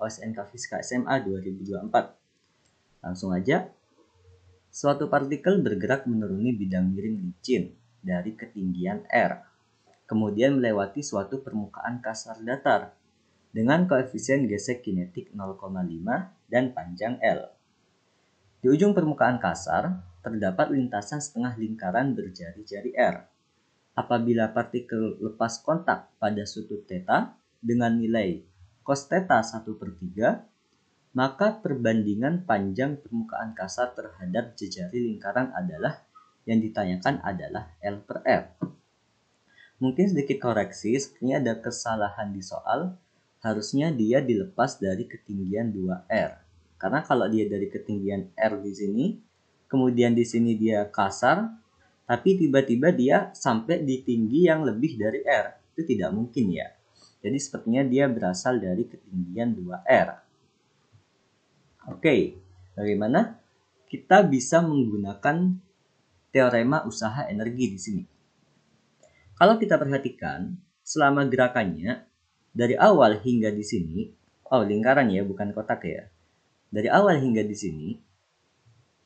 OSN Fiska SMA 2024. Langsung aja. Suatu partikel bergerak menuruni bidang miring licin dari ketinggian R, kemudian melewati suatu permukaan kasar datar dengan koefisien gesek kinetik 0,5 dan panjang L. Di ujung permukaan kasar, terdapat lintasan setengah lingkaran berjari-jari R. Apabila partikel lepas kontak pada sudut theta dengan nilai cos theta 1 per 3, maka perbandingan panjang permukaan kasar terhadap jejari lingkaran adalah yang ditanyakan adalah L per R. Mungkin sedikit koreksi, sepertinya ada kesalahan di soal, harusnya dia dilepas dari ketinggian 2R. Karena kalau dia dari ketinggian R di sini, kemudian di sini dia kasar, tapi tiba-tiba dia sampai di tinggi yang lebih dari R. Itu tidak mungkin ya. Jadi sepertinya dia berasal dari ketinggian 2R. Oke, bagaimana kita bisa menggunakan teorema usaha energi di sini? Kalau kita perhatikan, selama gerakannya dari awal hingga di sini, oh lingkaran ya, bukan kotak ya. Dari awal hingga di sini,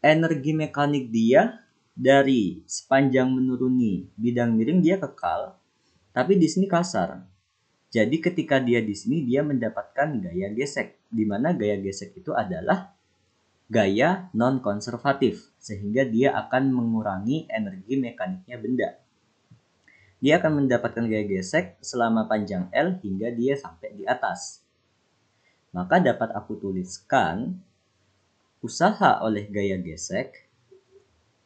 energi mekanik dia dari sepanjang menuruni bidang miring dia kekal, tapi di sini kasar. Jadi ketika dia di sini dia mendapatkan gaya gesek, di mana gaya gesek itu adalah gaya non konservatif sehingga dia akan mengurangi energi mekaniknya benda. Dia akan mendapatkan gaya gesek selama panjang L hingga dia sampai di atas. Maka dapat aku tuliskan usaha oleh gaya gesek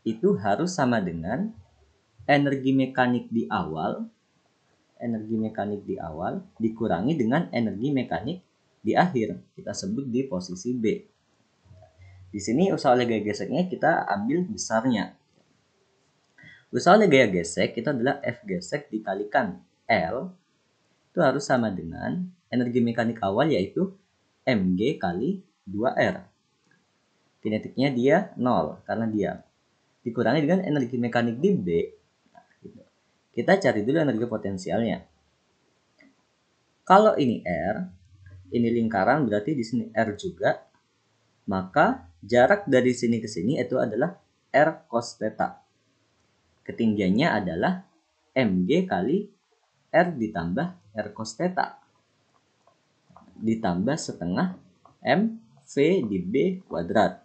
itu harus sama dengan energi mekanik di awal energi mekanik di awal dikurangi dengan energi mekanik di akhir. Kita sebut di posisi B. Di sini usaha oleh gaya geseknya kita ambil besarnya. Usaha oleh gaya gesek kita adalah F gesek dikalikan L itu harus sama dengan energi mekanik awal yaitu mg kali 2R. Kinetiknya dia 0 karena dia Dikurangi dengan energi mekanik di B kita cari dulu energi potensialnya. Kalau ini R, ini lingkaran berarti di sini R juga. Maka jarak dari sini ke sini itu adalah R cos theta. Ketinggiannya adalah mg kali R ditambah R cos theta. Ditambah setengah mv di B kuadrat.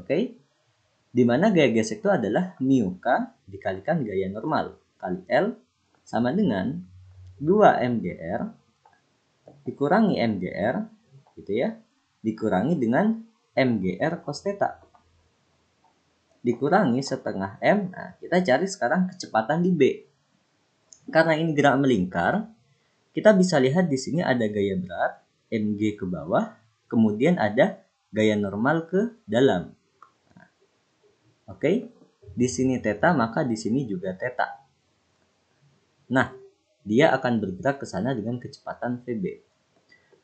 Oke? Okay? Dimana gaya gesek itu adalah mu k dikalikan gaya normal kali L sama dengan 2 MGR dikurangi MGR gitu ya dikurangi dengan MGR cos theta dikurangi setengah M nah, kita cari sekarang kecepatan di B karena ini gerak melingkar kita bisa lihat di sini ada gaya berat mg ke bawah kemudian ada gaya normal ke dalam nah, oke okay? di sini theta maka di sini juga theta Nah, dia akan bergerak ke sana dengan kecepatan VB.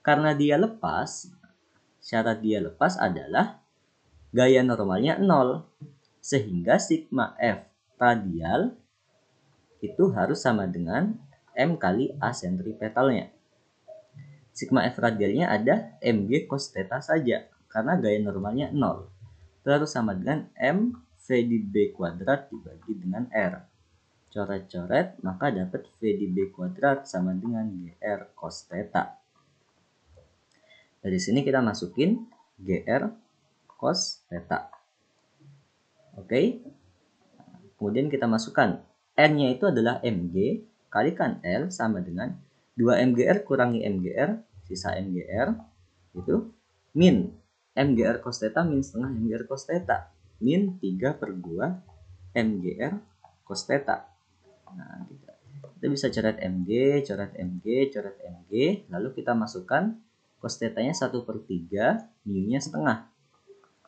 Karena dia lepas, syarat dia lepas adalah gaya normalnya 0. Sehingga sigma F radial itu harus sama dengan M kali A sentripetalnya. Sigma F radialnya ada MG cos theta saja, karena gaya normalnya 0. Terus sama dengan M V di B kuadrat dibagi dengan R coret-coret, maka dapat V di B kuadrat sama dengan GR cos theta. Dari sini kita masukin GR cos theta. Oke. Kemudian kita masukkan n nya itu adalah MG kalikan L sama dengan 2 MGR kurangi MGR, sisa MGR itu min MGR cos theta min setengah MGR cos theta min 3 per 2 MGR cos theta. Nah, kita, gitu. kita bisa coret MG, coret MG, coret MG. Lalu kita masukkan cos tetanya 1 per 3, mu-nya setengah.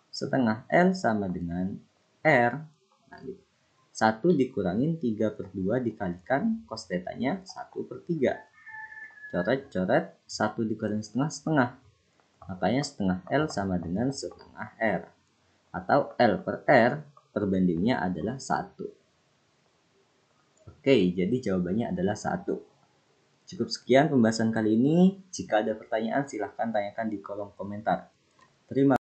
Setengah L sama dengan R. Nah, gitu. 1 dikurangin 3 per 2 dikalikan cos tetanya 1 per 3. Coret-coret 1 dikurangin setengah, setengah. Makanya setengah L sama dengan setengah R. Atau L per R perbandingnya adalah 1. Oke, jadi jawabannya adalah satu. Cukup sekian pembahasan kali ini. Jika ada pertanyaan, silahkan tanyakan di kolom komentar. Terima